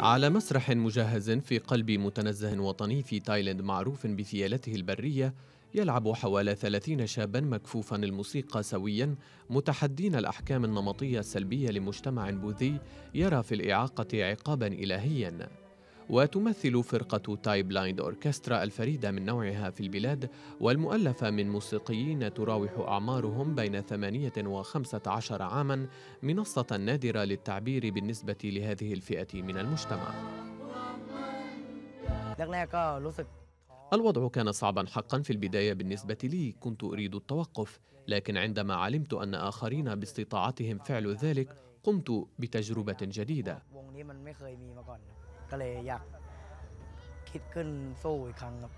على مسرح مجهز في قلب متنزه وطني في تايلاند معروف بثيالته البرية يلعب حوالي 30 شابا مكفوفا الموسيقى سويا متحدين الأحكام النمطية السلبية لمجتمع بوذي يرى في الإعاقة عقابا إلهيا وتمثل فرقة تايب لايند أوركسترا الفريدة من نوعها في البلاد والمؤلفة من موسيقيين تراوح أعمارهم بين ثمانية وخمسة عشر عاما منصة نادرة للتعبير بالنسبة لهذه الفئة من المجتمع الوضع كان صعبا حقا في البداية بالنسبة لي كنت أريد التوقف لكن عندما علمت أن آخرين باستطاعتهم فعل ذلك قمت بتجربة جديدة ก็เลยอยากคิดขึ้นสู้อีกครั้งครับ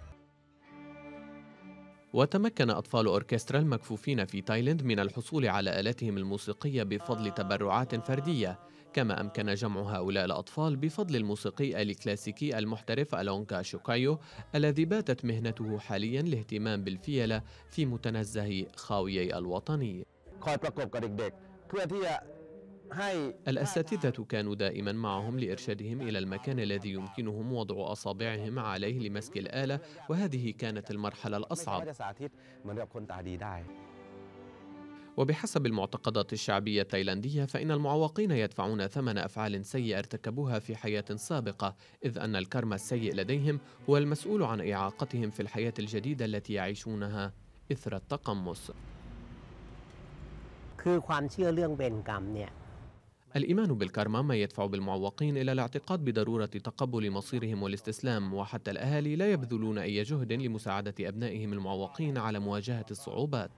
وتمكن أطفال أوركسترا المكفوفين في تايلاند من الحصول على آلاتهم الموسيقية بفضل تبرعات فردية كما أمكن جمع هؤلاء الأطفال بفضل الموسيقي الكلاسيكي المحترف ألونكا شوكايو الذي باتت مهنته حاليا الاهتمام بالفيلة في متنزه خاويي الوطني الأساتذة كانوا دائما معهم لإرشادهم إلى المكان الذي يمكنهم وضع أصابعهم عليه لمسك الآلة وهذه كانت المرحلة الأصعب وبحسب المعتقدات الشعبية التايلاندية فإن المعوقين يدفعون ثمن أفعال سيئة ارتكبوها في حياة سابقة إذ أن الكرم السيء لديهم هو المسؤول عن إعاقتهم في الحياة الجديدة التي يعيشونها إثر التقمص الإيمان بالكارما ما يدفع بالمعوقين إلى الاعتقاد بضرورة تقبل مصيرهم والاستسلام وحتى الأهالي لا يبذلون أي جهد لمساعدة أبنائهم المعوقين على مواجهة الصعوبات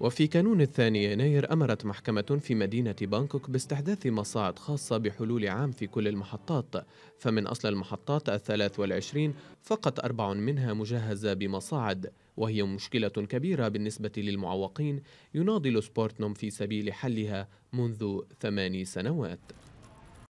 وفي كانون الثاني يناير أمرت محكمة في مدينة بانكوك باستحداث مصاعد خاصة بحلول عام في كل المحطات فمن أصل المحطات الثلاث والعشرين فقط أربع منها مجهزة بمصاعد وهي مشكلة كبيرة بالنسبة للمعوقين يناضل سبورتنوم في سبيل حلها منذ ثماني سنوات